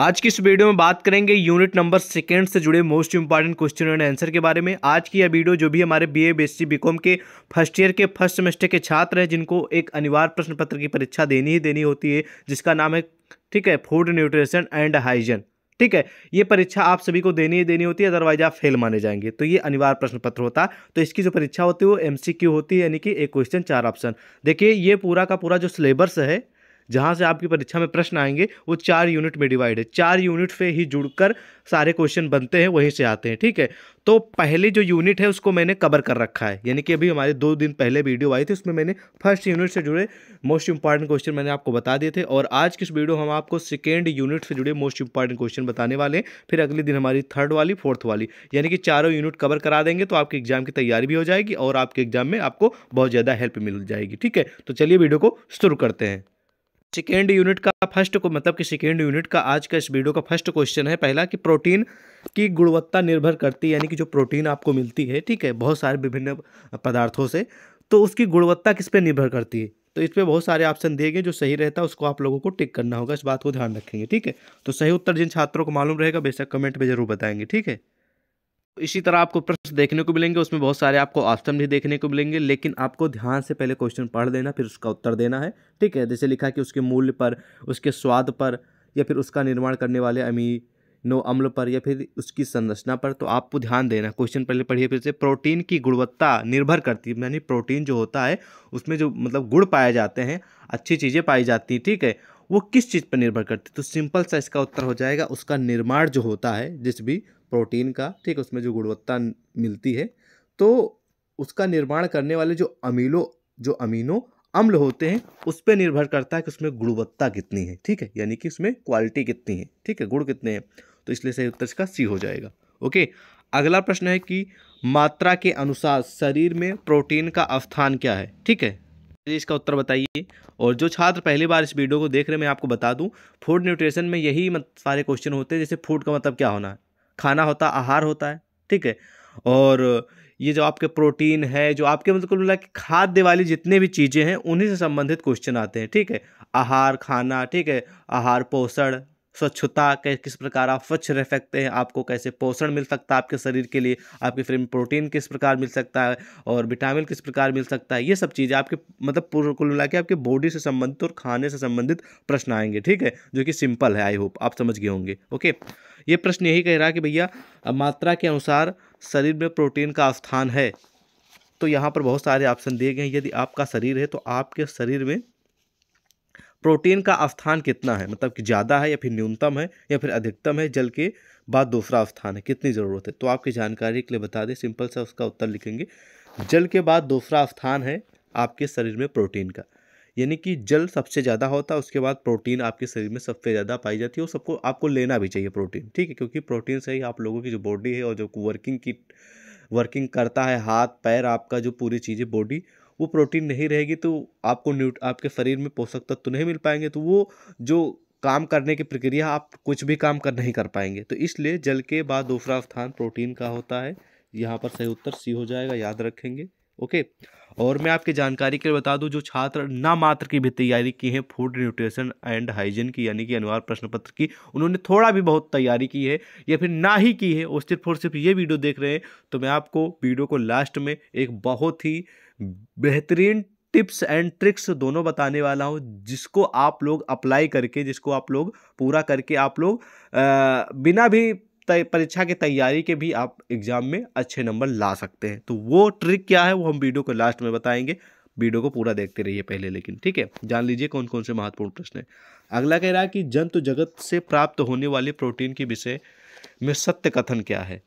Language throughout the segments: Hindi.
आज की इस वीडियो में बात करेंगे यूनिट नंबर सेकेंड से जुड़े most important question and answer के बारे में आज की यह वीडियो जो भी हमारे बीए बीएससी बीकॉम के फर्स्ट ईयर के फर्स्ट सेमेस्टर के छात्र हैं जिनको एक अनिवार्य प्रश्न पत्र की परीक्षा देनी ही देनी होती है जिसका नाम है ठीक है फूड न्यूट्रिशन एंड हाइजन ठीक है ये परीक्षा आप सभी को देनी ही देनी होती है अदरवाइज आप फेल माने जाएंगे तो ये अनिवार्य प्रश्न पत्र होता तो इसकी जो परीक्षा होती है वो एमसीक्यू होती है यानी कि एक क्वेश्चन चार ऑप्शन देखिए ये पूरा का पूरा जो सिलेबस है जहाँ से आपकी परीक्षा में प्रश्न आएंगे वो चार यूनिट में डिवाइड है चार यूनिट से ही जुड़कर सारे क्वेश्चन बनते हैं वहीं से आते हैं ठीक है तो पहले जो यूनिट है उसको मैंने कवर कर रखा है यानी कि अभी हमारे दो दिन पहले वीडियो आई थी उसमें मैंने फर्स्ट यूनिट से जुड़े मोस्ट इंपॉर्टेंट क्वेश्चन मैंने आपको बता दिए थे और आज किस वीडियो हम आपको सेकेंड यूनिट से जुड़े मोस्ट इंपॉर्टेंट क्वेश्चन बताने वाले हैं फिर अगले दिन हमारी थर्ड वाली फोर्थ वाली यानी कि चारों यूनिट कवर करा देंगे तो आपके एग्जाम की तैयारी भी हो जाएगी और आपके एग्जाम में आपको बहुत ज़्यादा हेल्प मिल जाएगी ठीक है तो चलिए वीडियो को शुरू करते हैं सेकेंड यूनिट का फर्स्ट को मतलब कि सेकेंड यूनिट का आज का इस वीडियो का फर्स्ट क्वेश्चन है पहला कि प्रोटीन की गुणवत्ता निर्भर करती है यानी कि जो प्रोटीन आपको मिलती है ठीक है बहुत सारे विभिन्न पदार्थों से तो उसकी गुणवत्ता किस पर निर्भर करती है तो इस पर बहुत सारे ऑप्शन दिए गए जो सही रहता है उसको आप लोगों को टिक करना होगा इस बात को ध्यान रखेंगे ठीक है तो सही उत्तर जिन छात्रों को मालूम रहेगा बेशक कमेंट में जरूर बताएंगे ठीक है इसी तरह आपको प्रश्न देखने को मिलेंगे उसमें बहुत सारे आपको ऑप्शन भी देखने को मिलेंगे लेकिन आपको ध्यान से पहले क्वेश्चन पढ़ देना फिर उसका उत्तर देना है ठीक है जैसे लिखा कि उसके मूल्य पर उसके स्वाद पर या फिर उसका निर्माण करने वाले अमीनो अम्ल पर या फिर उसकी संरचना पर तो आपको ध्यान देना क्वेश्चन पहले पढ़िए फिर से प्रोटीन की गुणवत्ता निर्भर करती है यानी प्रोटीन जो होता है उसमें जो मतलब गुड़ पाए जाते हैं अच्छी चीज़ें पाई जाती हैं ठीक है वो किस चीज़ पर निर्भर करती है तो सिंपल सा इसका उत्तर हो जाएगा उसका निर्माण जो होता है जिस भी प्रोटीन का ठीक है उसमें जो गुणवत्ता मिलती है तो उसका निर्माण करने वाले जो अमीलो जो अमीनो अम्ल होते हैं उस पर निर्भर करता है कि उसमें गुणवत्ता कितनी है ठीक है यानी कि उसमें क्वालिटी कितनी है ठीक है गुण कितने हैं तो इसलिए सही उत्तर इसका सी हो जाएगा ओके अगला प्रश्न है कि मात्रा के अनुसार शरीर में प्रोटीन का अवस्थान क्या है ठीक है इसका उत्तर बताइए और जो छात्र पहली बार इस वीडियो को देख रहे हैं मैं आपको बता दूं फूड न्यूट्रिशन में यही सारे क्वेश्चन होते हैं जैसे फूड का मतलब क्या होना है खाना होता आहार होता है ठीक है और ये जो आपके प्रोटीन है जो आपके मतलब मिला कि खाद्य वाली जितने भी चीज़ें हैं उन्हीं से संबंधित क्वेश्चन आते हैं ठीक है आहार खाना ठीक है आहार पोषण स्वच्छता किस प्रकार आप स्वच्छ रह सकते हैं आपको कैसे पोषण मिल सकता है आपके शरीर के लिए आपके शरीर में प्रोटीन किस प्रकार मिल सकता है और विटामिन किस प्रकार मिल सकता है ये सब चीज़ें आपके मतलब पूर्ण कुल मिला के आपके बॉडी से संबंधित और खाने से संबंधित प्रश्न आएंगे ठीक है जो कि सिंपल है आई होप आप समझ गए होंगे ओके ये प्रश्न यही कह रहा है कि भैया मात्रा के अनुसार शरीर में प्रोटीन का स्थान है तो यहाँ पर बहुत सारे ऑप्शन दिए गए हैं यदि आपका शरीर है तो आपके शरीर में प्रोटीन का स्थान कितना है मतलब कि ज़्यादा है या फिर न्यूनतम है या फिर अधिकतम है जल के बाद दूसरा स्थान है कितनी ज़रूरत है तो आपकी जानकारी के लिए बता दें सिंपल सा उसका उत्तर लिखेंगे जल के बाद दूसरा स्थान है आपके शरीर में प्रोटीन का यानी कि जल सबसे ज़्यादा होता है उसके बाद प्रोटीन आपके शरीर में सबसे ज़्यादा पाई जाती है और सबको आपको लेना भी चाहिए प्रोटीन ठीक है क्योंकि प्रोटीन से ही आप लोगों की जो बॉडी है और जो वर्किंग की वर्किंग करता है हाथ पैर आपका जो पूरी चीज़ें बॉडी वो प्रोटीन नहीं रहेगी तो आपको न्यूट आपके शरीर में पोषक तत्व तो नहीं मिल पाएंगे तो वो जो काम करने की प्रक्रिया आप कुछ भी काम कर नहीं कर पाएंगे तो इसलिए जल के बाद दूसरा स्थान प्रोटीन का होता है यहाँ पर सही उत्तर सी हो जाएगा याद रखेंगे ओके और मैं आपकी जानकारी के लिए बता दूं जो छात्र ना मात्र की भी तैयारी की है फूड न्यूट्रिशन एंड हाइजीन की यानी कि अनिवार्य प्रश्न पत्र की उन्होंने थोड़ा भी बहुत तैयारी की है या फिर ना ही की है और सिर्फ और सिर्फ ये वीडियो देख रहे हैं तो मैं आपको वीडियो को लास्ट में एक बहुत ही बेहतरीन टिप्स एंड ट्रिक्स दोनों बताने वाला हूँ जिसको आप लोग अप्लाई करके जिसको आप लोग पूरा करके आप लोग बिना भी परीक्षा की तैयारी के भी आप एग्ज़ाम में अच्छे नंबर ला सकते हैं तो वो ट्रिक क्या है वो हम वीडियो को लास्ट में बताएंगे वीडियो को पूरा देखते रहिए पहले लेकिन ठीक है जान लीजिए कौन कौन से महत्वपूर्ण प्रश्न है अगला कह रहा है कि जंतु जगत से प्राप्त होने वाले प्रोटीन के विषय में सत्य कथन क्या है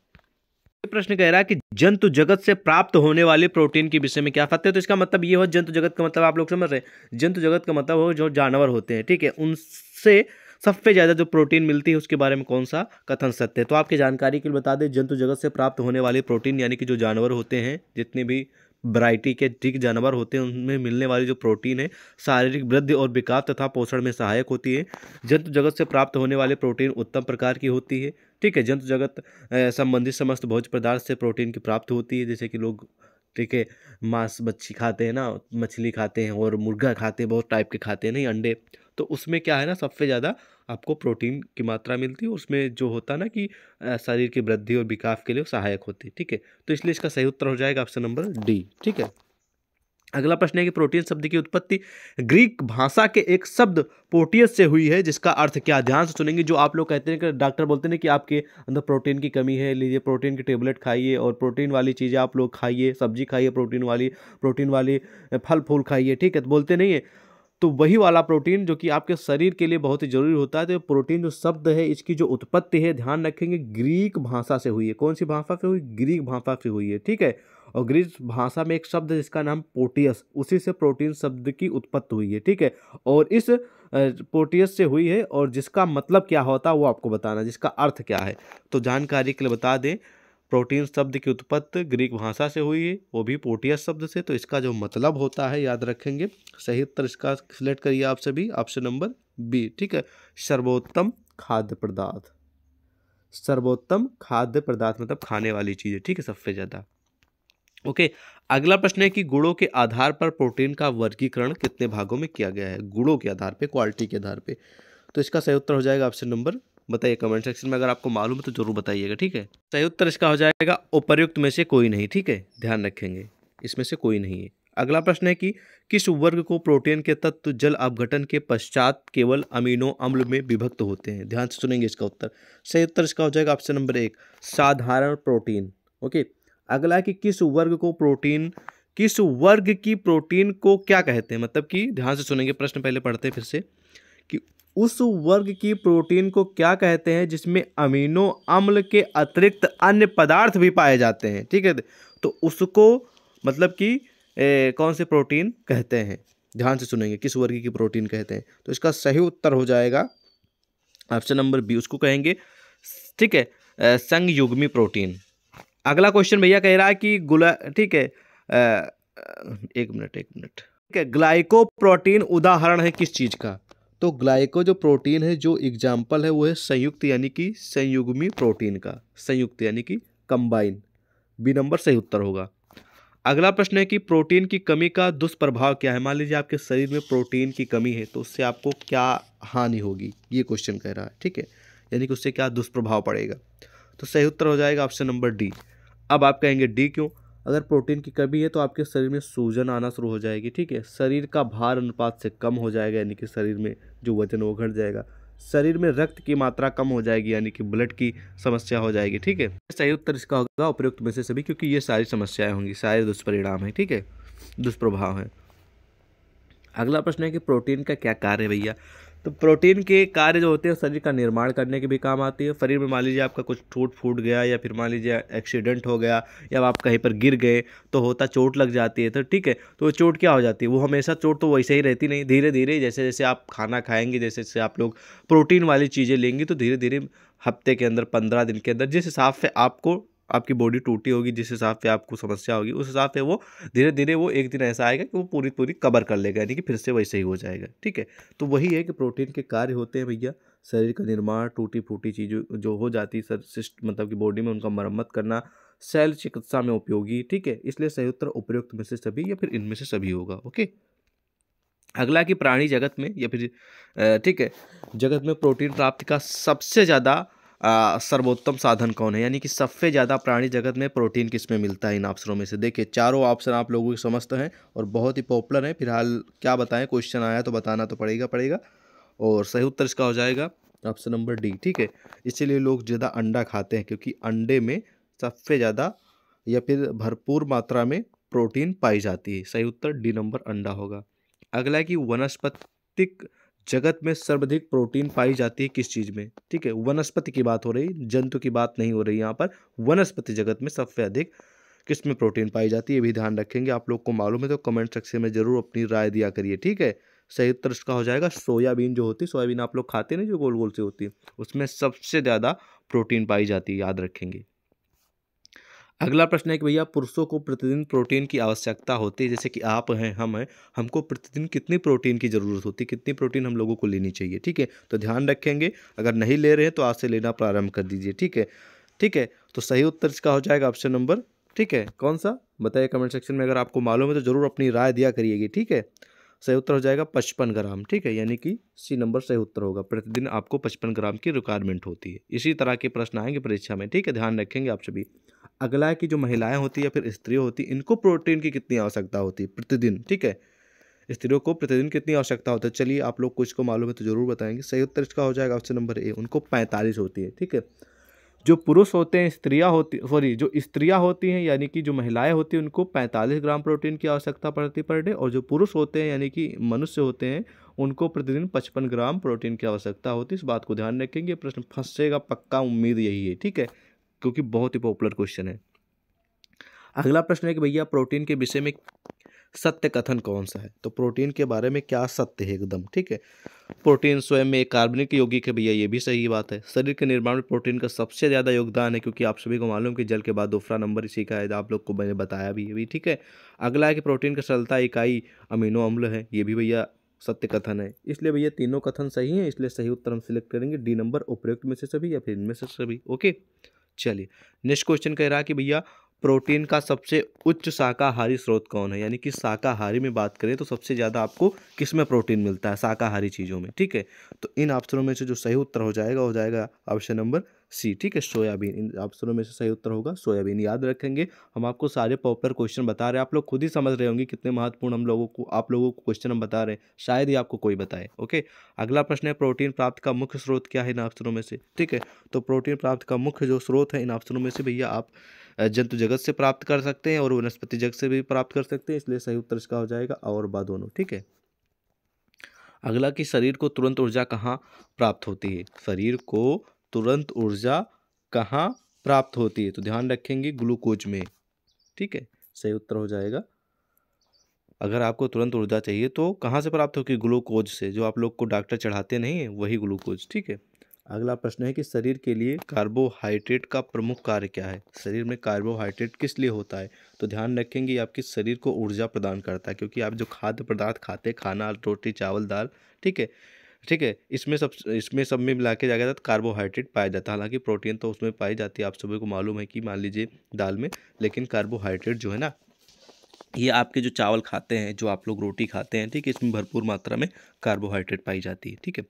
प्रश्न कह रहा है कि जंतु जगत से प्राप्त होने वाले प्रोटीन के विषय में क्या खाते हैं तो इसका मतलब ये हो जंतु जगत का मतलब आप लोग समझ रहे हैं जंतु जगत का मतलब हो जो जानवर होते हैं ठीक है उनसे सबसे ज़्यादा जो प्रोटीन मिलती है उसके बारे में कौन सा कथन सत्य है तो आपकी जानकारी के लिए बता दें जंतु जगत से प्राप्त होने वाले प्रोटीन यानी कि जो जानवर होते हैं जितने भी वैरायटी के ठीक जानवर होते हैं उनमें मिलने वाली जो प्रोटीन है शारीरिक वृद्धि और विकास तथा पोषण में सहायक होती है जंतु जगत से प्राप्त होने वाले प्रोटीन उत्तम प्रकार की होती है ठीक है जंतु जगत संबंधित समस्त भोज पदार्थ से प्रोटीन की प्राप्त होती है जैसे कि लोग ठीक है मांस मच्छी खाते हैं ना मछली खाते हैं और मुर्गा खाते हैं बहुत टाइप के खाते हैं नहीं अंडे तो उसमें क्या है ना सबसे ज़्यादा आपको प्रोटीन की मात्रा मिलती है उसमें जो होता ना कि शरीर की वृद्धि और विकास के लिए सहायक होती है ठीक है तो इसलिए इसका सही उत्तर हो जाएगा ऑप्शन नंबर डी ठीक है अगला प्रश्न है कि प्रोटीन शब्द की उत्पत्ति ग्रीक भाषा के एक शब्द पोटियस से हुई है जिसका अर्थ क्या ध्यान से सुनेंगे जो आप लोग कहते हैं कि डॉक्टर बोलते हैं कि आपके अंदर प्रोटीन की कमी है लीजिए प्रोटीन की टेबलेट खाइए और प्रोटीन वाली चीज़ें आप लोग खाइए सब्जी खाइए प्रोटीन वाली प्रोटीन वाली फल फूल खाइए ठीक है तो बोलते नहीं है तो वही वाला प्रोटीन जो कि आपके शरीर के लिए बहुत ही जरूरी होता है तो प्रोटीन जो शब्द है इसकी जो उत्पत्ति है ध्यान रखेंगे ग्रीक भाषा से हुई है कौन सी भाषा से हुई ग्रीक भाषा से हुई है ठीक है और ग्रीक भाषा में एक शब्द है जिसका नाम पोटियस उसी से प्रोटीन शब्द की उत्पत्ति हुई है ठीक है और इस पोटियस से हुई है और जिसका मतलब क्या होता है वो आपको बताना जिसका अर्थ क्या है तो जानकारी के लिए बता दें प्रोटीन शब्द की उत्पत्ति ग्रीक भाषा से हुई है वो भी पोटियस शब्द से तो इसका जो मतलब होता है याद रखेंगे सही उत्तर इसका सिलेक्ट करिए आप सभी ऑप्शन नंबर बी ठीक है सर्वोत्तम खाद्य पदार्थ सर्वोत्तम खाद्य पदार्थ मतलब खाने वाली चीज़ ठीक है सबसे ज़्यादा ओके अगला प्रश्न है कि गुड़ों के आधार पर प्रोटीन का वर्गीकरण कितने भागों में किया गया है गुड़ों के आधार पर क्वालिटी के आधार पर तो इसका सही उत्तर हो जाएगा ऑप्शन नंबर बताइए कमेंट सेक्शन में अगर आपको मालूम है तो जरूर बताइएगा ठीक है सही उत्तर इसका हो जाएगा उपरयुक्त में से कोई नहीं ठीक है ध्यान रखेंगे इसमें से कोई नहीं है अगला प्रश्न है कि किस वर्ग को प्रोटीन के तत्व जल अपघटन के पश्चात केवल अमीनो अम्ल में विभक्त होते हैं ध्यान से सुनेंगे इसका उत्तर सही उत्तर इसका हो जाएगा ऑप्शन नंबर एक साधारण प्रोटीन ओके अगला कि किस वर्ग को प्रोटीन किस वर्ग की प्रोटीन को क्या कहते हैं मतलब कि ध्यान से सुनेंगे प्रश्न पहले पढ़ते हैं फिर से कि उस वर्ग की प्रोटीन को क्या कहते हैं जिसमें अमीनो अम्ल के अतिरिक्त अन्य पदार्थ भी पाए जाते हैं ठीक है तो उसको मतलब कि कौन से प्रोटीन कहते हैं ध्यान से सुनेंगे किस वर्ग की प्रोटीन कहते हैं तो इसका सही उत्तर हो जाएगा ऑप्शन नंबर बी उसको कहेंगे ठीक है संयुग्मी प्रोटीन अगला क्वेश्चन भैया कह रहा है कि गुला ठीक है एक मिनट एक मिनट ठीक है ग्लाइको प्रोटीन उदाहरण है किस चीज़ का तो ग्लाइको जो प्रोटीन है जो एग्जाम्पल है वो है संयुक्त यानी कि संयुग्मी प्रोटीन का संयुक्त यानी कि कंबाइन बी नंबर सही उत्तर होगा अगला प्रश्न है कि प्रोटीन की कमी का दुष्प्रभाव क्या है मान लीजिए आपके शरीर में प्रोटीन की कमी है तो उससे आपको क्या हानि होगी ये क्वेश्चन कह रहा है ठीक है यानी कि उससे क्या दुष्प्रभाव पड़ेगा तो सही उत्तर हो जाएगा ऑप्शन नंबर डी अब आप कहेंगे डी क्यों अगर प्रोटीन की कमी है तो आपके शरीर में सूजन आना शुरू हो जाएगी ठीक है शरीर का भार अनुपात से कम हो जाएगा यानी कि शरीर में जो वजन वो घट जाएगा शरीर में रक्त की मात्रा कम हो जाएगी यानी कि ब्लड की समस्या हो जाएगी ठीक है सही उत्तर इसका होगा उपयुक्त में से सभी क्योंकि ये सारी समस्याएं होंगी सारे दुष्परिणाम हैं ठीक है दुष्प्रभाव है अगला प्रश्न है कि प्रोटीन का क्या कार्य भैया तो प्रोटीन के कार्य जो होते हैं शरीर का निर्माण करने के भी काम आती है शरीर में मान लीजिए आपका कुछ टूट फूट गया या फिर मान लीजिए एक्सीडेंट हो गया या आप कहीं पर गिर गए तो होता चोट लग जाती है तो ठीक है तो चोट क्या हो जाती है वो हमेशा चोट तो वैसे ही रहती नहीं धीरे धीरे जैसे जैसे आप खाना खाएंगे जैसे जैसे आप लोग प्रोटीन वाली चीज़ें लेंगी तो धीरे धीरे हफ्ते के अंदर पंद्रह दिन के अंदर जिस हिसाब से आपको आपकी बॉडी टूटी होगी जिस हिसाब से आपको समस्या होगी उस हिसाब से वो धीरे धीरे वो एक दिन ऐसा आएगा कि वो पूरी पूरी कवर कर लेगा यानी कि फिर से वैसे ही हो जाएगा ठीक है तो वही है कि प्रोटीन के कार्य होते हैं भैया शरीर का निर्माण टूटी फूटी चीज़ों जो हो जाती सर सिस्ट मतलब कि बॉडी में उनका मरम्मत करना शैल चिकित्सा में उपयोगी ठीक है इसलिए सही उत्तर उपयुक्त में से सभी या फिर इनमें से सभी होगा ओके अगला कि प्राणी जगत में या फिर ठीक है जगत में प्रोटीन प्राप्ति का सबसे ज़्यादा सर्वोत्तम साधन कौन है यानी कि सबसे ज़्यादा प्राणी जगत में प्रोटीन किस में मिलता है इन ऑप्शनों में से देखिए चारों ऑप्शन आप लोगों के समस्त हैं और बहुत ही पॉपुलर हैं फिलहाल क्या बताएं क्वेश्चन आया तो बताना तो पड़ेगा पड़ेगा और सही उत्तर इसका हो जाएगा ऑप्शन नंबर डी ठीक है इसीलिए लोग ज़्यादा अंडा खाते हैं क्योंकि अंडे में सबसे ज़्यादा या फिर भरपूर मात्रा में प्रोटीन पाई जाती है सही उत्तर डी नंबर अंडा होगा अगला कि वनस्पतिक जगत में सर्वाधिक प्रोटीन पाई जाती है किस चीज़ में ठीक है वनस्पति की बात हो रही जंतु की बात नहीं हो रही यहाँ पर वनस्पति जगत में सबसे अधिक किस में प्रोटीन पाई जाती है ये भी ध्यान रखेंगे आप लोग को मालूम है तो कमेंट सेक्शन में जरूर अपनी राय दिया करिए ठीक है सही उत्तर इसका हो जाएगा सोयाबीन जो होती है सोयाबीन आप लोग खाते नहीं जो गोल गोल से होती है उसमें सबसे ज़्यादा प्रोटीन पाई जाती है याद रखेंगे अगला प्रश्न है कि भैया पुरुषों को प्रतिदिन प्रोटीन की आवश्यकता होती है जैसे कि आप हैं हम हैं हमको प्रतिदिन कितनी प्रोटीन की ज़रूरत होती है कितनी प्रोटीन हम लोगों को लेनी चाहिए ठीक है तो ध्यान रखेंगे अगर नहीं ले रहे हैं तो आज से लेना प्रारंभ कर दीजिए ठीक है ठीक है तो सही उत्तर इसका हो जाएगा ऑप्शन नंबर ठीक है कौन सा बताइए कमेंट सेक्शन में अगर आपको मालूम है तो ज़रूर अपनी राय दिया करिएगी ठीक है सही उत्तर हो जाएगा पचपन ग्राम ठीक है यानी कि सी नंबर सही उत्तर होगा प्रतिदिन आपको पचपन ग्राम की रिक्वायरमेंट होती है इसी तरह के प्रश्न आएंगे परीक्षा में ठीक है ध्यान रखेंगे आप सभी अगला है कि जो महिलाएं होती या फिर स्त्री होती इनको प्रोटीन की कितनी आवश्यकता होती है प्रतिदिन ठीक है स्त्रियों को प्रतिदिन कितनी आवश्यकता होती है चलिए आप लोग कुछ को मालूम है तो ज़रूर बताएंगे सही उत्तर इसका हो जाएगा ऑप्शन नंबर ए उनको पैंतालीस होती है ठीक है जो पुरुष होते हैं स्त्रियाँ होती सॉरी जो स्त्रियाँ होती हैं यानी कि जो महिलाएं होती हैं उनको 45 ग्राम प्रोटीन की आवश्यकता पड़ती पर डे और जो पुरुष होते हैं यानी कि मनुष्य होते हैं उनको प्रतिदिन 55 ग्राम प्रोटीन की आवश्यकता होती है इस बात को ध्यान रखेंगे प्रश्न फंसेगा पक्का उम्मीद यही है ठीक है क्योंकि बहुत ही पॉपुलर क्वेश्चन है अगला प्रश्न है कि भैया प्रोटीन के विषय में सत्य कथन कौन सा है तो प्रोटीन के बारे में क्या सत्य है एकदम ठीक है प्रोटीन स्वयं में एक कार्बनिक यौगिक है भैया ये भी सही बात है शरीर के निर्माण में प्रोटीन का सबसे ज़्यादा योगदान है क्योंकि आप सभी को मालूम कि जल के बाद दूसरा नंबर इसी का है आप लोग को मैंने बताया भी अभी ठीक है अगला है कि प्रोटीन का सरलता इकाई अमीनो अम्ल है ये भी भैया सत्य कथन है इसलिए भैया तीनों कथन सही हैं इसलिए सही उत्तर हम सिलेक्ट करेंगे डी नंबर उपयुक्त में से सभी या फिर इनमें से सभी ओके चलिए नेक्स्ट क्वेश्चन कह रहा है कि भैया प्रोटीन का सबसे उच्च शाकाहारी स्रोत कौन है यानी कि शाकाहारी में बात करें तो सबसे ज़्यादा आपको किस में प्रोटीन मिलता है शाकाहारी चीज़ों में ठीक है तो इन ऑप्शनों में से जो सही उत्तर हो जाएगा हो जाएगा ऑप्शन नंबर सी ठीक है सोयाबीन इन ऑप्शनों में से सही उत्तर होगा सोयाबीन याद रखेंगे हम आपको सारे पॉपुलर क्वेश्चन बता रहे हैं आप लोग खुद ही समझ रहे होंगे कितने महत्वपूर्ण हम लोगों को आप लोगों को क्वेश्चन हम बता रहे हैं शायद ही आपको कोई बताए ओके अगला प्रश्न है प्रोटीन प्राप्त का मुख्य स्रोत क्या है इन ऑप्शनों में से ठीक है तो प्रोटीन प्राप्त का मुख्य जो स्रोत है इन ऑप्शनों में से भैया आप जंतु जगत से प्राप्त कर सकते हैं और वनस्पति जगत से भी प्राप्त कर सकते हैं इसलिए सही उत्तर इसका हो जाएगा और बा दोनों ठीक है अगला कि शरीर को तुरंत ऊर्जा कहाँ प्राप्त होती है शरीर को तुरंत ऊर्जा कहाँ प्राप्त होती है तो ध्यान रखेंगे ग्लूकोज में ठीक है सही उत्तर हो जाएगा अगर आपको तुरंत ऊर्जा चाहिए तो कहाँ से प्राप्त होगी ग्लूकोज से जो आप लोग को डॉक्टर चढ़ाते नहीं है वही ग्लूकोज ठीक है अगला प्रश्न है कि शरीर के लिए कार्बोहाइड्रेट का प्रमुख कार्य क्या है शरीर में कार्बोहाइड्रेट किस लिए होता है तो ध्यान रखेंगे आपके शरीर को ऊर्जा प्रदान करता है क्योंकि आप जो खाद्य पदार्थ खाते खाना रोटी चावल दाल ठीक है ठीक है इसमें सब इसमें सब में मिला के जाएगा जाता कार्बोहाइड्रेट पाया जाता है हालांकि प्रोटीन तो उसमें पाई जाती है आप सभी को मालूम है कि मान लीजिए दाल में लेकिन कार्बोहाइड्रेट जो है ना ये आपके जो चावल खाते हैं जो आप लोग रोटी खाते हैं ठीक है इसमें भरपूर मात्रा में कार्बोहाइड्रेट पाई जाती है ठीक है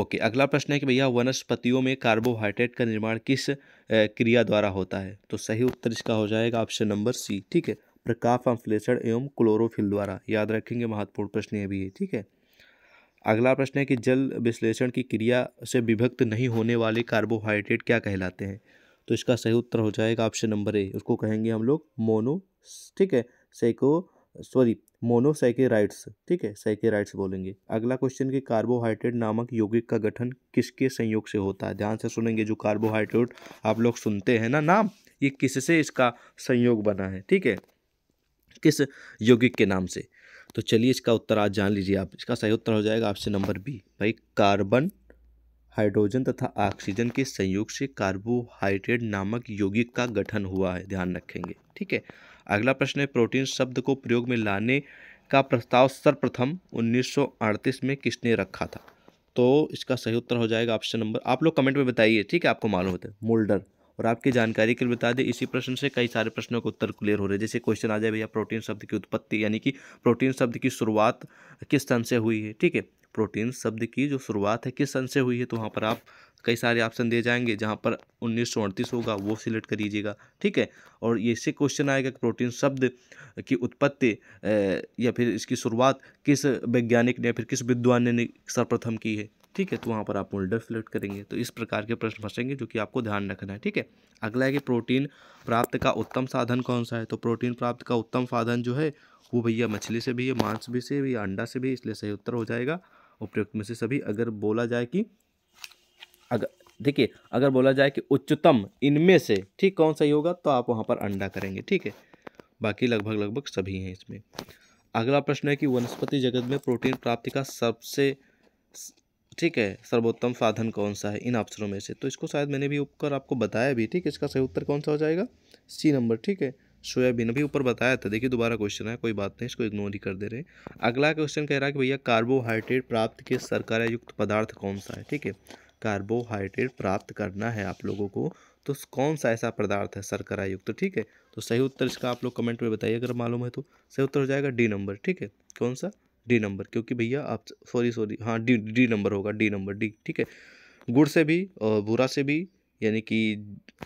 ओके अगला प्रश्न है कि भैया वनस्पतियों में कार्बोहाइड्रेट का निर्माण किस क्रिया द्वारा होता है तो सही उत्तर इसका हो जाएगा ऑप्शन नंबर सी ठीक है प्रकाश संश्लेषण एवं क्लोरोफिल द्वारा याद रखेंगे महत्वपूर्ण प्रश्न ये भी है ठीक है अगला प्रश्न है कि जल विश्लेषण की क्रिया से विभक्त नहीं होने वाले कार्बोहाइड्रेट क्या कहलाते हैं तो इसका सही उत्तर हो जाएगा ऑप्शन नंबर ए उसको कहेंगे हम लोग मोनो ठीक है सेको सॉरी मोनोसाइकेराइड्स ठीक है साइकेराइड्स बोलेंगे अगला क्वेश्चन कि कार्बोहाइड्रेट नामक यौगिक का गठन किसके संयोग से होता है ध्यान से सुनेंगे जो कार्बोहाइड्रेट आप लोग सुनते हैं ना नाम ये किससे इसका संयोग बना है ठीक है किस यौगिक के नाम से तो चलिए इसका उत्तर आज जान लीजिए आप इसका सही उत्तर हो जाएगा ऑप्शन नंबर बी भाई कार्बन हाइड्रोजन तथा ऑक्सीजन के संयोग से कार्बोहाइड्रेट नामक यौगिक का गठन हुआ है ध्यान रखेंगे ठीक है अगला प्रश्न है प्रोटीन शब्द को प्रयोग में लाने का प्रस्ताव सर्वप्रथम 1938 में किसने रखा था तो इसका सही उत्तर हो जाएगा ऑप्शन नंबर आप लोग कमेंट में बताइए ठीक है आपको मालूम होता है मोल्डर और आपकी जानकारी के लिए बता दें इसी प्रश्न से कई सारे प्रश्नों के उत्तर क्लियर हो रहे हैं जैसे क्वेश्चन आ जाए भैया प्रोटीन शब्द की उत्पत्ति यानी कि प्रोटीन शब्द की शुरुआत किस सन से हुई है ठीक है प्रोटीन शब्द की जो शुरुआत है किस सन से हुई है तो वहाँ पर आप कई सारे ऑप्शन दिए जाएंगे जहाँ पर उन्नीस होगा वो सिलेक्ट कर लीजिएगा ठीक है और ये इससे क्वेश्चन आएगा कि प्रोटीन शब्द की उत्पत्ति या फिर इसकी शुरुआत किस वैज्ञानिक ने या फिर किस विद्वान ने सर्वप्रथम की है ठीक है तो वहाँ पर आप मोल्डर सेलेक्ट करेंगे तो इस प्रकार के प्रश्न फंसेंगे जो कि आपको ध्यान रखना है ठीक है अगला है कि प्रोटीन प्राप्त का उत्तम साधन कौन सा है तो प्रोटीन प्राप्त का उत्तम साधन जो है वो भैया मछली से भी है मांस भी से भी अंडा से भी इसलिए सही उत्तर हो जाएगा उपयुक्त में से सभी अगर बोला जाए कि अगर देखिए अगर बोला जाए कि उच्चतम इनमें से ठीक कौन सही होगा तो आप वहाँ पर अंडा करेंगे ठीक है बाकी लगभग लगभग सभी हैं इसमें अगला प्रश्न है कि वनस्पति जगत में प्रोटीन प्राप्ति का सबसे ठीक है सर्वोत्तम साधन कौन सा है इन ऑप्शनों में से तो इसको शायद मैंने भी ऊपर आपको बताया भी ठीक है इसका सही उत्तर कौन सा हो जाएगा सी नंबर ठीक है सोयाबीन अभी ऊपर बताया था देखिए दोबारा क्वेश्चन है कोई बात नहीं इसको इग्नोर ही कर दे रहे अगला क्वेश्चन कह रहा है कि भैया कार्बोहाइड्रेट प्राप्त के सरकारा युक्त पदार्थ कौन सा है ठीक है कार्बोहाइड्रेट प्राप्त करना है आप लोगों को तो कौन सा ऐसा पदार्थ है सरकरा युक्त ठीक है तो सही उत्तर इसका आप लोग कमेंट में बताइए अगर मालूम है तो सही उत्तर हो जाएगा डी नंबर ठीक है कौन सा डी नंबर क्योंकि भैया आप सॉरी सॉरी हाँ डी डी नंबर होगा डी नंबर डी ठीक है गुड़ से भी और बुरा से भी यानी कि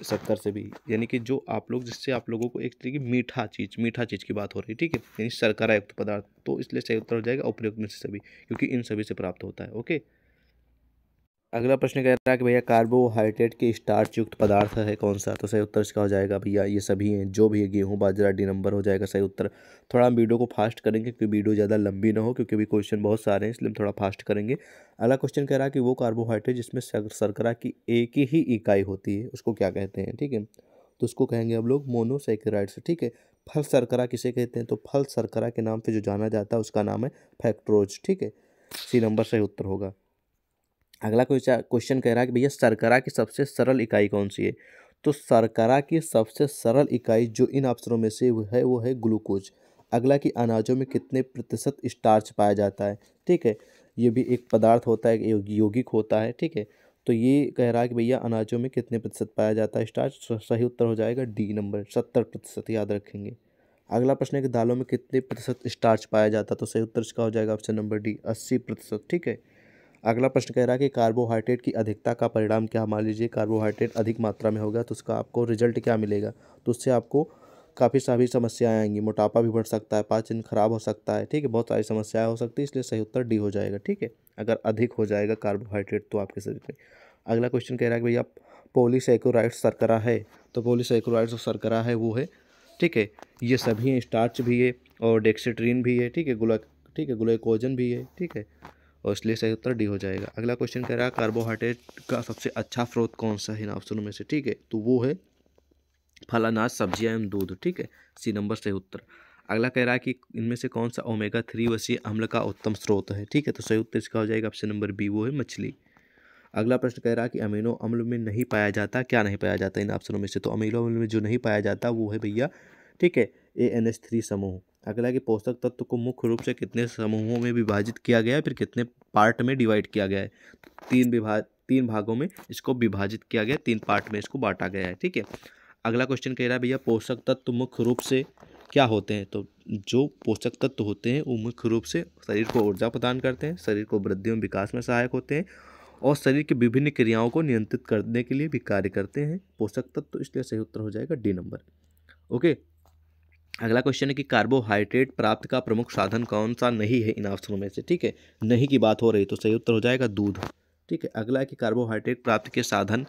शक्कर से भी यानी कि जो आप लोग जिससे आप लोगों को एक तरीके की मीठा चीज़ मीठा चीज़ की बात हो रही है ठीक है यानी शर्करा युक्त पदार्थ तो इसलिए सही उत्तर हो जाएगा उपयुक्त में से सभी क्योंकि इन सभी से प्राप्त होता है ओके अगला प्रश्न कह रहा है कि भैया कार्बोहाइड्रेट के स्टार्च युक्त पदार्थ है कौन सा तो सही उत्तर इसका हो जाएगा भैया ये सभी हैं जो भी है गेहूँ बाजरा डी नंबर हो जाएगा सही उत्तर थोड़ा हम वीडियो को फास्ट करेंगे क्योंकि वीडियो ज़्यादा लंबी ना हो क्योंकि अभी क्वेश्चन बहुत सारे हैं इसलिए हम थोड़ा फास्ट करेंगे अगला क्वेश्चन कह रहा है कि वो कार्बोहाइड्रेट जिसमें शर्करा की एक ही इकाई होती है उसको क्या कहते हैं ठीक है तो उसको कहेंगे हम लोग मोनोसेक्राइड्स ठीक है फल शर्करा किसे कहते हैं तो फल शर्करा के नाम से जो जाना जाता है उसका नाम है फैक्ट्रोज ठीक है सी नंबर सही उत्तर होगा अगला क्वेश्चन कह रहा है कि भैया सरकरा की सबसे सरल इकाई कौन सी है तो सरकरा की सबसे सरल इकाई जो इन ऑप्शनों में से है वो है ग्लूकोज अगला कि अनाजों में कितने प्रतिशत स्टार्च पाया जाता है ठीक है ये भी एक पदार्थ होता है यौगिक होता है ठीक है तो ये कह रहा है कि भैया अनाजों में कितने प्रतिशत पाया जाता है स्टार्च सही उत्तर हो जाएगा डी नंबर सत्तर प्रतिशत याद रखेंगे अगला प्रश्न है कि दालों में कितने प्रतिशत स्टार्च पाया जाता है तो सही उत्तर इसका हो जाएगा ऑप्शन नंबर डी अस्सी प्रतिशत ठीक है अगला प्रश्न कह रहा है कि कार्बोहाइड्रेट की अधिकता का परिणाम क्या मान लीजिए कार्बोहाइड्रेट अधिक मात्रा में होगा तो उसका आपको रिजल्ट क्या मिलेगा तो उससे आपको काफ़ी सारी समस्याएं आएंगी मोटापा भी बढ़ सकता है पाचन खराब हो सकता है ठीक है बहुत सारी समस्याएं हो सकती है इसलिए सही उत्तर डी हो जाएगा ठीक है अगर अधिक हो जाएगा कार्बोहाइड्रेट तो आपके शरीर में अगला क्वेश्चन कह रहा है कि भैया पोलीसेक्रोराइड सरकरा है तो पोलीसेक्रोराइड जो सरकरा है वो है ठीक है ये सभी हैं स्टार्च भी है और डेक्सीट्रीन भी है ठीक है गुला ठीक है ग्लोकोजन भी है ठीक है और इसलिए सही उत्तर डी हो जाएगा अगला क्वेश्चन कह रहा है कार्बोहाइड्रेट का सबसे अच्छा स्रोत कौन सा है इन ऑप्शनों में से ठीक है तो वो है फल अनाज सब्जियाँ एवं दूध ठीक है सी नंबर सही उत्तर अगला कह रहा है कि इनमें से कौन सा ओमेगा थ्री वसी अम्ल का उत्तम स्रोत है ठीक है तो सही उत्तर इसका हो जाएगा ऑप्शन नंबर बी वो है मछली अगला प्रश्न कह रहा है कि अमीनो अम्ल में नहीं पाया जाता क्या नहीं पाया जाता इन ऑप्शनों में से तो अमीनो अम्ल में जो नहीं पाया जाता वो है भैया ठीक है ए एन एस थ्री समूह अगला कि पोषक तत्व को मुख्य रूप से कितने समूहों में विभाजित किया गया है फिर कितने पार्ट में डिवाइड किया गया है तीन विभाग तीन भागों में इसको विभाजित किया गया तीन पार्ट में इसको बांटा गया है ठीक है अगला क्वेश्चन कह रहा है भैया पोषक तत्व मुख्य रूप से क्या होते हैं तो जो पोषक तत्व होते हैं वो मुख्य रूप से शरीर को ऊर्जा प्रदान करते हैं शरीर को वृद्धि एवं विकास में सहायक होते हैं और शरीर की विभिन्न क्रियाओं को नियंत्रित करने के लिए भी कार्य करते हैं पोषक तत्व तो इसलिए सही उत्तर हो जाएगा डी नंबर ओके अगला क्वेश्चन है कि कार्बोहाइड्रेट प्राप्त का प्रमुख साधन कौन सा नहीं है इन ऑप्शनों में से ठीक है नहीं की बात हो रही तो सही उत्तर हो जाएगा दूध ठीक है अगला है कि कार्बोहाइड्रेट प्राप्त के साधन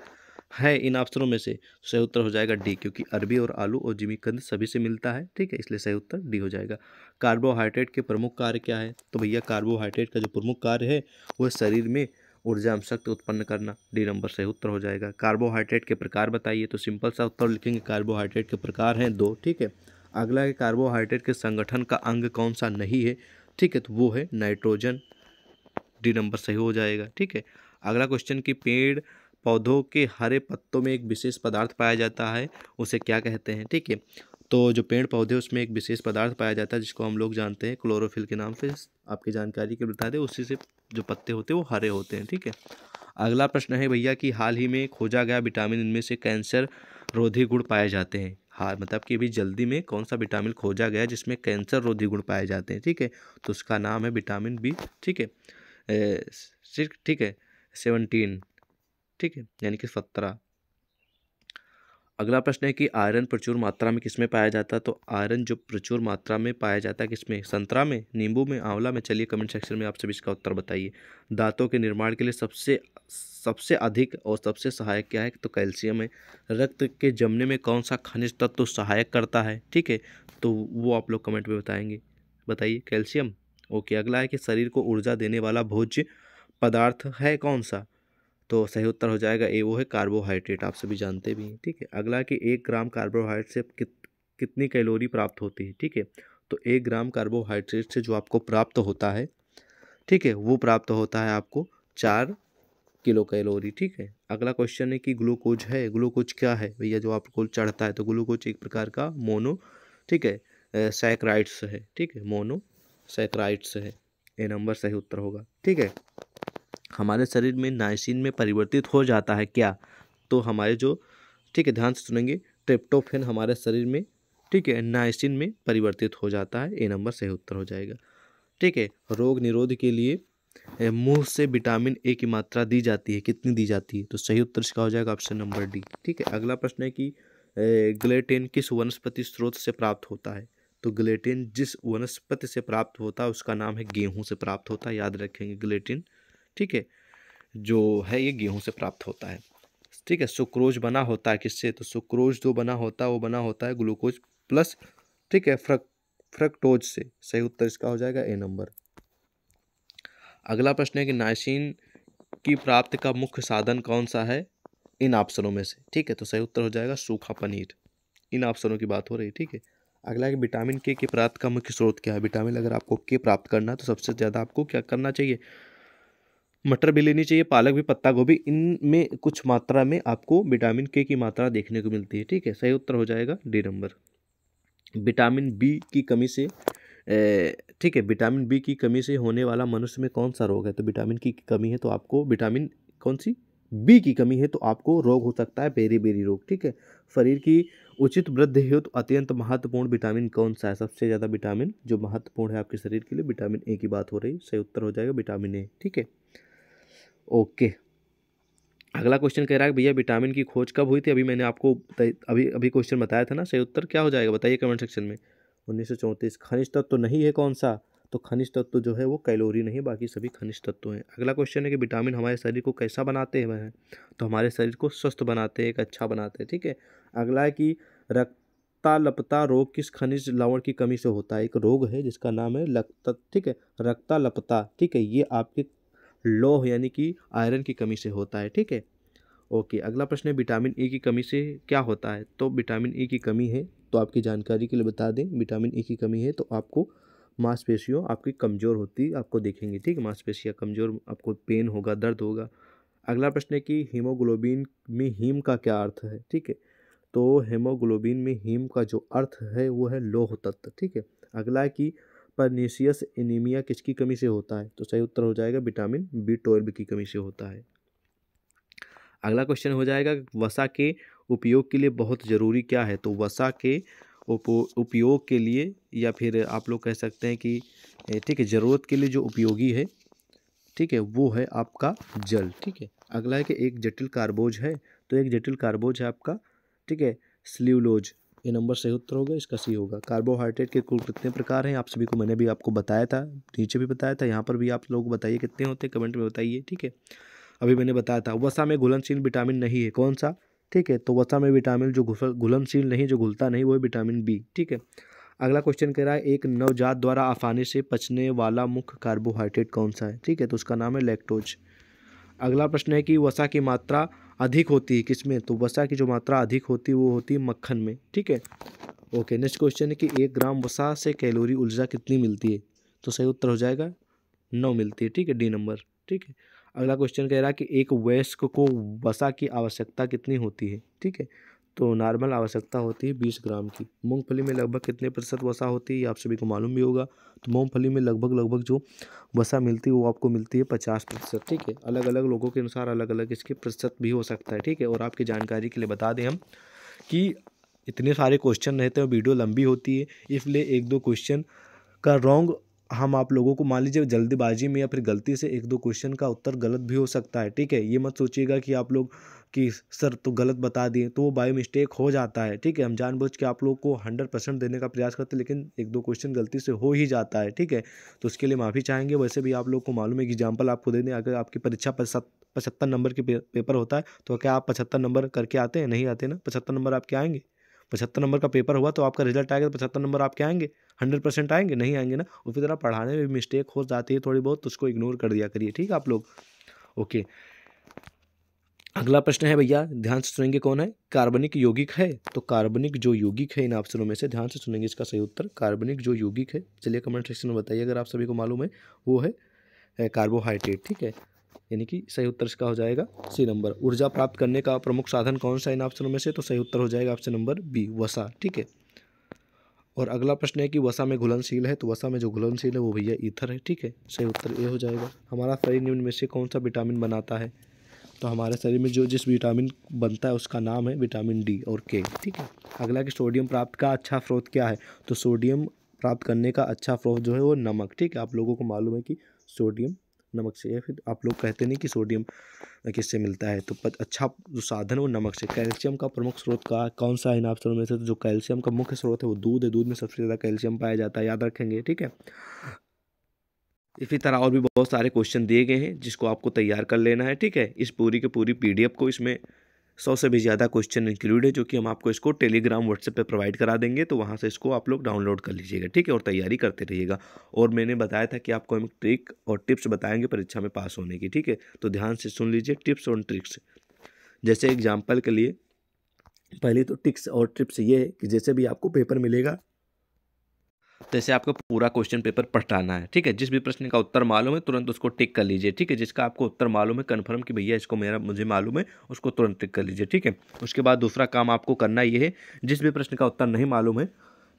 है इन ऑप्शनों में से तो सही उत्तर हो जाएगा डी क्योंकि अरबी और आलू और जिमीकंद सभी से मिलता है ठीक है इसलिए सही उत्तर डी हो जाएगा कार्बोहाइड्रेट के प्रमुख कार्य क्या है तो भैया कार्बोहाइड्रेट का जो प्रमुख कार्य है वह शरीर में ऊर्जा शक्ति उत्पन्न करना डी नंबर सही उत्तर हो जाएगा कार्बोहाइड्रेट के प्रकार बताइए तो सिंपल सा उत्तर लिखेंगे कार्बोहाइड्रेट के प्रकार हैं दो ठीक है अगला है कार्बोहाइड्रेट के संगठन का अंग कौन सा नहीं है ठीक है तो वो है नाइट्रोजन डी नंबर सही हो जाएगा ठीक है अगला क्वेश्चन कि पेड़ पौधों के हरे पत्तों में एक विशेष पदार्थ पाया जाता है उसे क्या कहते हैं ठीक है तो जो पेड़ पौधे उसमें एक विशेष पदार्थ पाया जाता है जिसको हम लोग जानते हैं क्लोरोफिल के नाम से आपकी जानकारी के बता दें उसी से जो पत्ते होते हैं वो हरे होते हैं ठीक है अगला प्रश्न है भैया कि हाल ही में खोजा गया विटामिन इनमें से कैंसर रोधी गुड़ पाए जाते हैं हार मतलब कि अभी जल्दी में कौन सा विटामिन खोजा गया जिसमें कैंसर रोधी गुण पाए जाते हैं ठीक है तो उसका नाम है विटामिन बी ठीक है ठीक है सेवनटीन ठीक है यानी कि सत्रह अगला प्रश्न है कि आयरन प्रचुर मात्रा में किसमें पाया जाता है तो आयरन जो प्रचुर मात्रा में पाया जाता है किसमें संतरा में नींबू में आंवला में चलिए कमेंट सेक्शन में आप सभी इसका उत्तर बताइए दांतों के निर्माण के लिए सबसे सबसे अधिक और सबसे सहायक क्या है तो कैल्शियम है रक्त के जमने में कौन सा खनिज तत्व तो सहायक करता है ठीक है तो वो आप लोग कमेंट में बताएंगे बताइए कैल्शियम ओके अगला है कि शरीर को ऊर्जा देने वाला भोज्य पदार्थ है कौन सा तो सही उत्तर हो जाएगा ए वो है कार्बोहाइड्रेट आप सभी जानते भी हैं ठीक है अगला कि एक ग्राम कार्बोहाइड्रेट से कित कितनी कैलोरी प्राप्त होती है ठीक है तो एक ग्राम कार्बोहाइड्रेट से जो आपको प्राप्त होता है ठीक है वो प्राप्त होता है आपको चार किलो कैलोरी ठीक है अगला क्वेश्चन है कि ग्लूकोज है ग्लूकोज क्या है भैया जो आपको चढ़ता है तो ग्लूकोज एक प्रकार का मोनो ठीक है सैक्राइट्स है ठीक है मोनो सैक्राइड्स है ए नंबर सही उत्तर होगा ठीक है हमारे शरीर में नाइसिन में परिवर्तित हो जाता है क्या तो हमारे जो ठीक है ध्यान से सुनेंगे ट्रिप्टोफेन हमारे शरीर में ठीक है नाइसिन में परिवर्तित हो जाता है ए नंबर सही उत्तर हो जाएगा ठीक है रोग निरोध के लिए मुंह से विटामिन ए की मात्रा दी जाती है कितनी दी जाती है तो सही उत्तर इसका हो जाएगा ऑप्शन नंबर डी ठीक है अगला प्रश्न है कि ग्लेटेन किस वनस्पति स्रोत से प्राप्त होता है तो ग्लेटेन जिस वनस्पति से प्राप्त होता है उसका नाम है गेहूं से प्राप्त होता है याद रखेंगे ग्लेटिन ठीक है जो है ये गेहूँ से प्राप्त होता है ठीक है सुक्रोज बना होता है किससे तो सुक्रोज जो बना होता है वो बना होता है ग्लूकोज प्लस ठीक है फ्रक फ्रक्टोज से सही उत्तर इसका हो जाएगा ए नंबर अगला प्रश्न है कि नाइसिन की प्राप्ति का मुख्य साधन कौन सा है इन ऑप्शनों में से ठीक है तो सही उत्तर हो जाएगा सूखा पनीर इन ऑप्शनों की बात हो रही है ठीक है अगला है विटामिन के के प्राप्त का मुख्य स्रोत क्या है विटामिन अगर आपको के प्राप्त करना है तो सबसे ज़्यादा आपको क्या करना चाहिए मटर भी लेनी चाहिए पालक भी पत्ता गोभी इनमें कुछ मात्रा में आपको विटामिन के की मात्रा देखने को मिलती है ठीक है सही उत्तर हो जाएगा डी नंबर विटामिन बी की कमी से ठीक है विटामिन बी की कमी से होने वाला मनुष्य में कौन सा रोग है तो विटामिन की कमी है तो आपको विटामिन कौन सी बी की कमी है तो आपको रोग हो सकता है बेरी बेरी रोग ठीक है शरीर की उचित वृद्धि हो तो अत्यंत महत्वपूर्ण विटामिन कौन सा है सबसे ज़्यादा विटामिन जो महत्वपूर्ण है आपके शरीर के लिए विटामिन ए की बात हो रही सही उत्तर हो जाएगा विटामिन ए ठीक है ओके अगला क्वेश्चन कह रहा है भैया विटामिन की खोज कब हुई थी अभी मैंने आपको अभी अभी क्वेश्चन बताया था ना सही उत्तर क्या हो जाएगा बताइए कमेंट सेक्शन में उन्नीस सौ चौंतीस खनिज तत्व तो नहीं है कौन सा तो खनिज तत्व तो जो है वो कैलोरी नहीं बाकी सभी खनिज तत्व हैं अगला क्वेश्चन है कि विटामिन हमारे शरीर को कैसा बनाते हैं वह तो हमारे शरीर को स्वस्थ बनाते हैं एक अच्छा बनाते हैं ठीक है अगला है कि रक्तालपता रोग किस खनिज लवण की कमी से होता है एक रोग है जिसका नाम है लक्त ठीक है रक्तालपता ठीक है ये आपके लोह यानी कि आयरन की कमी से होता है ठीक है ओके अगला प्रश्न है विटामिन ई e की कमी से क्या होता है तो विटामिन ई e की कमी है तो आपकी जानकारी के लिए बता दें विटामिन ई e की कमी है तो आपको मांसपेशियों आपकी कमज़ोर होती आपको देखेंगे ठीक है मांसपेशियाँ कमज़ोर आपको पेन होगा दर्द होगा अगला प्रश्न है कि हीमोग्लोबिन में हीम का क्या अर्थ है ठीक है तो हेमोग्लोबिन में हीम का जो अर्थ है वो है लोह तत्व ठीक है अगला है कि पर्नीसियस एनीमिया किसकी कमी से होता है तो सही उत्तर हो जाएगा विटामिन बी ट्वेल्व की कमी से होता है अगला क्वेश्चन हो जाएगा वसा के उपयोग के लिए बहुत ज़रूरी क्या है तो वसा के उपयोग के लिए या फिर आप लोग कह सकते हैं कि ठीक है ज़रूरत के लिए जो उपयोगी है ठीक है वो है आपका जल ठीक है अगला है कि एक जटिल कार्बोज है तो एक जटिल कार्बोज है आपका ठीक है स्ल्यूलोज ये नंबर सही उत्तर होगा इसका सी होगा कार्बोहाइड्रेट के कुल कितने प्रकार हैं आप सभी को मैंने भी आपको बताया था नीचे भी बताया था यहाँ पर भी आप लोग बताइए कितने होते हैं कमेंट में बताइए ठीक है अभी मैंने बताया था वसा में घुलनशील विटामिन नहीं है कौन सा ठीक है तो वसा में विटामिन जो घुलनशील नहीं जो घुलता नहीं वो है विटामिन बी ठीक है अगला क्वेश्चन कह रहा है एक नवजात द्वारा आसानी से पचने वाला मुख्य कार्बोहाइड्रेट कौन सा है ठीक है तो उसका नाम है लैक्टोज अगला प्रश्न है कि वसा की मात्रा अधिक होती है किसमें तो वसा की जो मात्रा अधिक होती है वो होती है मक्खन में ठीक है ओके नेक्स्ट क्वेश्चन है कि एक ग्राम वसा से कैलोरी ऊर्जा कितनी मिलती है तो सही उत्तर हो जाएगा नौ मिलती है ठीक है डी नंबर ठीक है अगला क्वेश्चन कह रहा है कि एक वयस्क को वसा की आवश्यकता कितनी होती है ठीक है तो नॉर्मल आवश्यकता होती है बीस ग्राम की मूंगफली में लगभग कितने प्रतिशत वसा होती है ये आप सभी को मालूम भी होगा तो मूंगफली में लगभग लगभग जो वसा मिलती है वो आपको मिलती है पचास प्रतिशत ठीक है अलग अलग लोगों के अनुसार अलग अलग इसके प्रतिशत भी हो सकता है ठीक है और आपकी जानकारी के लिए बता दें हम कि इतने सारे क्वेश्चन रहते हैं वीडियो लंबी होती है इसलिए एक दो क्वेश्चन का रॉन्ग हम आप लोगों को मान लीजिए जल्दीबाजी में या फिर गलती से एक दो क्वेश्चन का उत्तर गलत भी हो सकता है ठीक है ये मत सोचिएगा कि आप लोग कि सर तो गलत बता दिए तो वो बाई मिस्टेक हो जाता है ठीक है हम जानबूझ के आप लोग को हंड्रेड परसेंट देने का प्रयास करते हैं लेकिन एक दो क्वेश्चन गलती से हो ही जाता है ठीक है तो उसके लिए माफ़ी चाहेंगे वैसे भी आप लोग को मालूम है एग्जाम्पल आपको दे दें अगर आपकी परीक्षा पचहत्तर नंबर के पेपर होता है तो क्या आप पचहत्तर नंबर करके आते हैं नहीं आते ना पचहत्तर नंबर आपके आएंगे पचहत्तर नंबर का पेपर हुआ तो आपका रिजल्ट आएगा तो पचहत्तर नंबर आपके आएंगे हंड्रेड परसेंट आएंगे नहीं आएंगे ना फिर जरा पढ़ाने में मिस्टेक हो जाती है थोड़ी बहुत तो उसको इग्नोर कर दिया करिए ठीक है आप लोग ओके अगला प्रश्न है भैया ध्यान से सुनेंगे कौन है कार्बनिक यौगिक है तो कार्बनिक जो यौगिक है इन ऑप्शनों में से ध्यान से सुनेंगे इसका सही उत्तर कार्बनिक जो यौगिक है चलिए कमेंट सेक्शन में बताइए अगर आप सभी को मालूम है वो है कार्बोहाइड्रेट ठीक है यानी कि सही उत्तर इसका हो जाएगा सी नंबर ऊर्जा प्राप्त करने का प्रमुख साधन कौन सा इन ऑप्शनों में से तो सही उत्तर हो जाएगा ऑप्शन नंबर बी वसा ठीक है और अगला प्रश्न है कि वसा में घुलनशील है तो वसा में जो घुलनशील है वो भैया ईथर है ठीक है सही उत्तर ए हो जाएगा हमारा शरीर निम्न में से कौन सा विटामिन बनाता है तो हमारे शरीर में जो जिस विटामिन बनता है उसका नाम है विटामिन डी और के ठीक है अगला कि सोडियम प्राप्त का अच्छा स्रोत क्या है तो सोडियम प्राप्त करने का अच्छा स्रोत जो है वो नमक ठीक है आप लोगों को मालूम है कि सोडियम नमक से या फिर आप लोग कहते नहीं कि सोडियम किससे मिलता है तो अच्छा जो साधन है वो नमक से कैल्शियम का प्रमुख स्रोत का कौन सा है इन में से तो जो कैल्शियम का मुख्य स्रोत है वो दूध है दूध में सबसे ज़्यादा कैल्शियम पाया जाता है याद रखेंगे ठीक है इसी तरह और भी बहुत सारे क्वेश्चन दिए गए हैं जिसको आपको तैयार कर लेना है ठीक है इस पूरी के पूरी पीडीएफ को इसमें सौ से भी ज़्यादा क्वेश्चन इंक्लूड है जो कि हम आपको इसको टेलीग्राम व्हाट्सएप पे प्रोवाइड करा देंगे तो वहाँ से इसको आप लोग डाउनलोड कर लीजिएगा ठीक है और तैयारी करते रहिएगा और मैंने बताया था कि आपको हम ट्रिक और टिप्स बताएंगे परीक्षा में पास होने की ठीक है तो ध्यान से सुन लीजिए टिप्स और ट्रिक्स जैसे एग्जाम्पल के लिए पहले तो टिक्स और ट्रिप्स ये है कि जैसे भी आपको पेपर मिलेगा जैसे आपको पूरा क्वेश्चन पेपर पटाना है ठीक है जिस भी प्रश्न का उत्तर मालूम है तुरंत उसको टिक कर लीजिए ठीक है जिसका आपको उत्तर मालूम है कन्फर्म कि भैया इसको मेरा मुझे मालूम है उसको तुरंत टिक कर लीजिए ठीक है उसके बाद दूसरा काम आपको करना ये है जिस भी प्रश्न का उत्तर नहीं मालूम है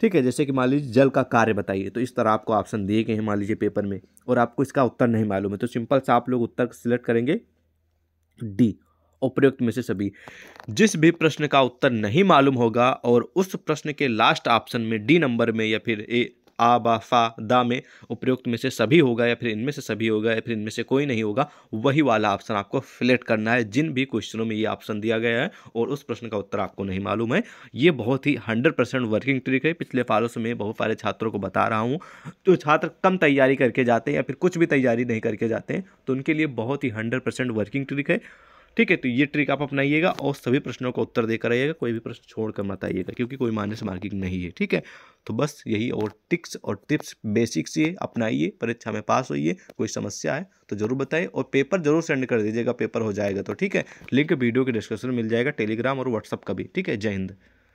ठीक है जैसे कि मान लीजिए जल का कार्य बताइए तो इस तरह आपको ऑप्शन दिए गए हैं मान लीजिए पेपर में और आपको इसका उत्तर नहीं मालूम है तो सिंपल सा आप लोग उत्तर सिलेक्ट करेंगे डी उपयुक्त में से सभी जिस भी प्रश्न का उत्तर नहीं मालूम होगा और उस प्रश्न के लास्ट ऑप्शन में डी नंबर में या फिर ए आ बा फा दा में उपयुक्त में से सभी होगा या फिर इनमें से सभी होगा या फिर इनमें से कोई नहीं होगा वही वाला ऑप्शन आपको फिलेक्ट करना है जिन भी क्वेश्चनों में ये ऑप्शन दिया गया है और उस प्रश्न का उत्तर आपको नहीं मालूम है ये बहुत ही हंड्रेड परसेंट वर्किंग ट्रिक है पिछले फालों से मैं बहुत सारे छात्रों को बता रहा हूँ जो तो छात्र कम तैयारी करके जाते हैं या फिर कुछ भी तैयारी नहीं करके जाते हैं तो उनके लिए बहुत ही हंड्रेड वर्किंग ट्रिक है ठीक है तो ये ट्रिक आप अपनाइएगा और सभी प्रश्नों का उत्तर देकर आइएगा कोई भी प्रश्न छोड़ कर मत आइएगा क्योंकि कोई माइनस मार्किंग नहीं है ठीक है तो बस यही और टिक्स और टिप्स बेसिक्स ये अपनाइए परीक्षा में पास होइए कोई समस्या है तो जरूर बताइए और पेपर जरूर सेंड कर दीजिएगा पेपर हो जाएगा तो ठीक है लिंक वीडियो के डिस्क्रिप्शन में मिल जाएगा टेलीग्राम और व्हाट्सअप का भी ठीक है जय हिंद